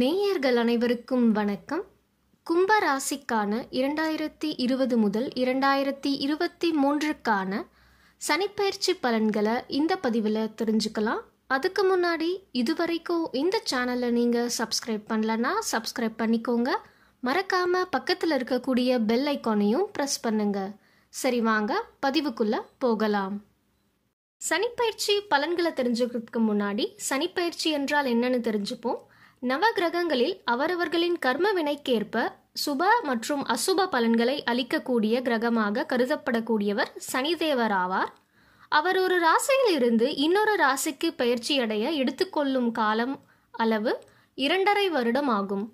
நேயர்கள் அனைவருக்கும் வணக்கம் கும்ப ராசிக்கான இரண்டாயிரத்தி இருபது முதல் இரண்டாயிரத்தி இருபத்தி மூன்றுக்கான சனிப்பயிற்சி பலன்களை இந்த பதிவில் தெரிஞ்சுக்கலாம் அதுக்கு முன்னாடி இதுவரைக்கும் இந்த சேனலை நீங்கள் சப்ஸ்கிரைப் பண்ணலன்னா சப்ஸ்கிரைப் பண்ணிக்கோங்க மறக்காமல் பக்கத்தில் இருக்கக்கூடிய பெல் ஐக்கானையும் ப்ரெஸ் பண்ணுங்கள் சரி வாங்க பதிவுக்குள்ளே போகலாம் சனிப்பயிற்சி பலன்களை தெரிஞ்சுக்கிறதுக்கு முன்னாடி சனிப்பயிற்சி என்றால் என்னன்னு தெரிஞ்சுப்போம் நவ கிரகங்களில் அவரவர்களின் கர்ம வினைக்கேற்ப சுப மற்றும் அசுப பலன்களை அளிக்கக்கூடிய கிரகமாக கருதப்படக்கூடியவர் சனிதேவர் ஆவார் அவர் ஒரு ராசியில் இருந்து இன்னொரு ராசிக்கு பயிற்சியடைய எடுத்துக்கொள்ளும் காலம் அளவு இரண்டரை வருடம் ஆகும்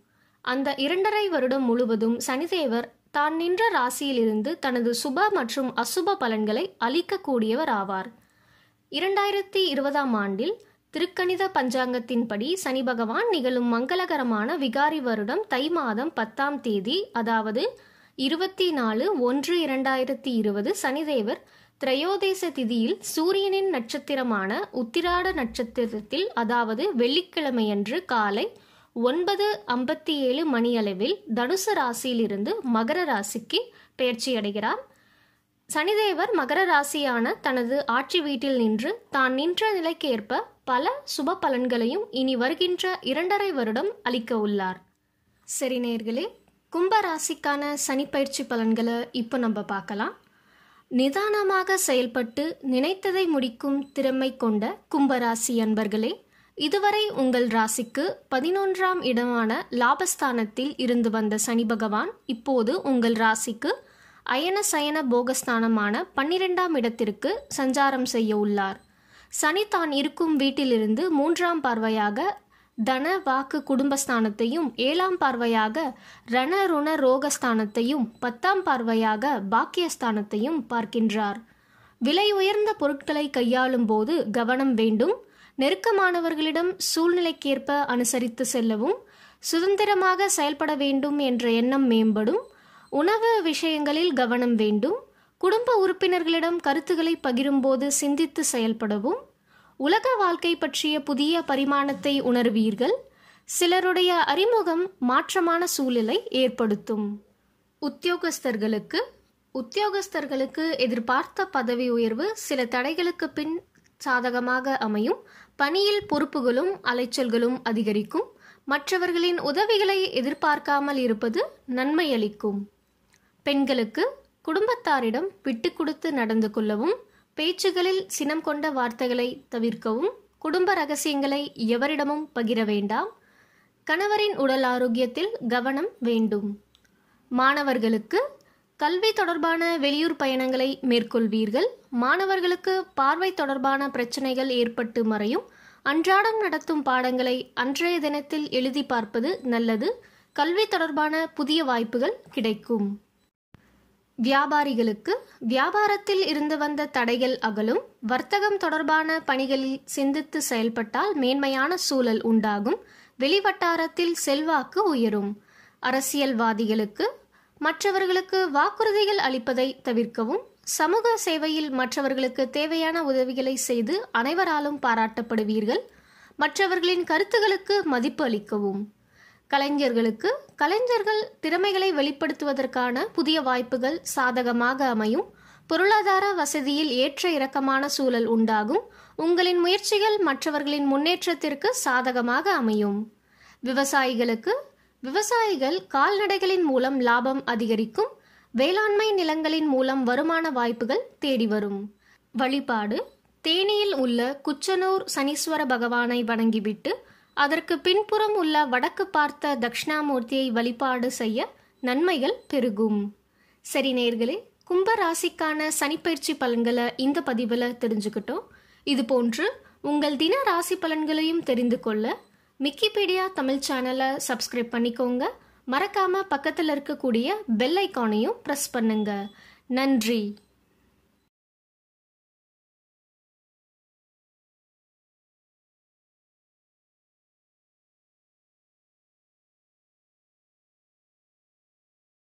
அந்த இரண்டரை வருடம் முழுவதும் சனிதேவர் தான் நின்ற ராசியிலிருந்து தனது சுப மற்றும் அசுப பலன்களை அளிக்கக்கூடியவர் ஆவார் இரண்டாயிரத்தி இருபதாம் ஆண்டில் திருக்கணித பஞ்சாங்கத்தின்படி சனி பகவான் நிகழும் மங்களகரமான விகாரி வருடம் தை மாதம் பத்தாம் தேதி அதாவது இருபத்தி நாலு ஒன்று இரண்டாயிரத்தி இருபது சனிதேவர் திரையோதேச திதியில் சூரியனின் நட்சத்திரமான உத்திராட நட்சத்திரத்தில் அதாவது வெள்ளிக்கிழமையன்று காலை ஒன்பது ஐம்பத்தி ஏழு மணியளவில் தனுசு ராசியிலிருந்து மகர ராசிக்கு பயிற்சியடைகிறார் சனிதேவர் மகர ராசியான தனது ஆட்சி வீட்டில் நின்று தான் நின்ற நிலைக்கேற்ப பல சுப பலன்களையும் இனி வருகின்ற இரண்டரை வருடம் அளிக்க உள்ளார் சரி நேர்களே கும்ப ராசிக்கான சனிப்பயிற்சி பலன்களை இப்போ நம்ம பார்க்கலாம் நிதானமாக செயல்பட்டு நினைத்ததை முடிக்கும் திறமை கொண்ட கும்பராசி அன்பர்களே இதுவரை உங்கள் ராசிக்கு பதினொன்றாம் இடமான லாபஸ்தானத்தில் இருந்து வந்த சனி பகவான் இப்போது உங்கள் ராசிக்கு அயன சயன போகஸ்தானமான பன்னிரெண்டாம் இடத்திற்கு சஞ்சாரம் செய்ய உள்ளார் சனி தான் இருக்கும் வீட்டிலிருந்து மூன்றாம் பார்வையாக தன வாக்கு குடும்பஸ்தானத்தையும் ஏழாம் பார்வையாக ரண ரோகஸ்தானத்தையும் பத்தாம் பார்வையாக பாக்கியஸ்தானத்தையும் பார்க்கின்றார் விலை உயர்ந்த பொருட்களை கையாளும் போது கவனம் வேண்டும் நெருக்கமானவர்களிடம் சூழ்நிலைக்கேற்ப அனுசரித்து செல்லவும் சுதந்திரமாக செயல்பட வேண்டும் என்ற எண்ணம் மேம்படும் உணவு விஷயங்களில் கவனம் வேண்டும் குடும்ப உறுப்பினர்களிடம் கருத்துக்களை பகிரும்போது சிந்தித்து செயல்படவும் உலக வாழ்க்கை பற்றிய புதிய பரிமாணத்தை உணர்வீர்கள் சிலருடைய அறிமுகம் மாற்றமான சூழலை ஏற்படுத்தும் உத்தியோகஸ்தர்களுக்கு உத்தியோகஸ்தர்களுக்கு எதிர்பார்த்த பதவி உயர்வு சில தடைகளுக்கு பின் சாதகமாக அமையும் பணியில் பொறுப்புகளும் அலைச்சல்களும் அதிகரிக்கும் மற்றவர்களின் உதவிகளை எதிர்பார்க்காமல் இருப்பது நன்மையளிக்கும் பெண்களுக்கு குடும்பத்தாரிடம் விட்டு கொடுத்து நடந்து கொள்ளவும் பேச்சுகளில் சினம் கொண்ட வார்த்தைகளை தவிர்க்கவும் குடும்ப ரகசியங்களை எவரிடமும் பகிர வேண்டாம் கணவரின் உடல் ஆரோக்கியத்தில் கவனம் வேண்டும் மாணவர்களுக்கு கல்வி தொடர்பான வெளியூர் பயணங்களை மேற்கொள்வீர்கள் மாணவர்களுக்கு பார்வை தொடர்பான பிரச்சனைகள் ஏற்பட்டு மறையும் அன்றாடம் நடத்தும் பாடங்களை அன்றைய தினத்தில் எழுதி பார்ப்பது நல்லது கல்வி தொடர்பான புதிய வாய்ப்புகள் கிடைக்கும் வியாபாரிகளுக்கு வியாபாரத்தில் இருந்து வந்த தடைகள் அகலும் வர்த்தகம் தொடர்பான பணிகளில் சிந்தித்து செயல்பட்டால் மேன்மையான சூழல் உண்டாகும் வெளிவட்டாரத்தில் செல்வாக்கு உயரும் அரசியல்வாதிகளுக்கு மற்றவர்களுக்கு வாக்குறுதிகள் அளிப்பதை தவிர்க்கவும் சமூக சேவையில் மற்றவர்களுக்கு தேவையான உதவிகளை செய்து அனைவராலும் பாராட்டப்படுவீர்கள் மற்றவர்களின் கருத்துகளுக்கு மதிப்பு அளிக்கவும் கலைஞர்களுக்கு கலைஞர்கள் திறமைகளை வெளிப்படுத்துவதற்கான புதிய வாய்ப்புகள் சாதகமாக அமையும் பொருளாதார வசதியில் ஏற்ற இறக்கமான சூழல் உண்டாகும் உங்களின் முயற்சிகள் மற்றவர்களின் முன்னேற்றத்திற்கு சாதகமாக அமையும் விவசாயிகளுக்கு விவசாயிகள் கால்நடைகளின் மூலம் லாபம் அதிகரிக்கும் வேளாண்மை நிலங்களின் மூலம் வருமான வாய்ப்புகள் தேடி வரும் வழிபாடு தேனியில் உள்ள குச்சனூர் சனீஸ்வர பகவானை வணங்கிவிட்டு அதற்கு பின்புறம் உள்ள வடக்கு பார்த்த தக்ஷணாமூர்த்தியை வழிபாடு செய்ய நன்மைகள் பெருகும் சரி நேர்களே கும்ப ராசிக்கான சனிப்பயிற்சி பலன்களை இந்த பதிவில் தெரிஞ்சுக்கிட்டோம் இது போன்று உங்கள் தின ராசி பலன்களையும் தெரிந்து கொள்ள விக்கிபீடியா தமிழ் சேனலை சப்ஸ்கிரைப் பண்ணிக்கோங்க மறக்காமல் பக்கத்தில் இருக்கக்கூடிய பெல் ஐக்கானையும் ப்ரெஸ் பண்ணுங்க நன்றி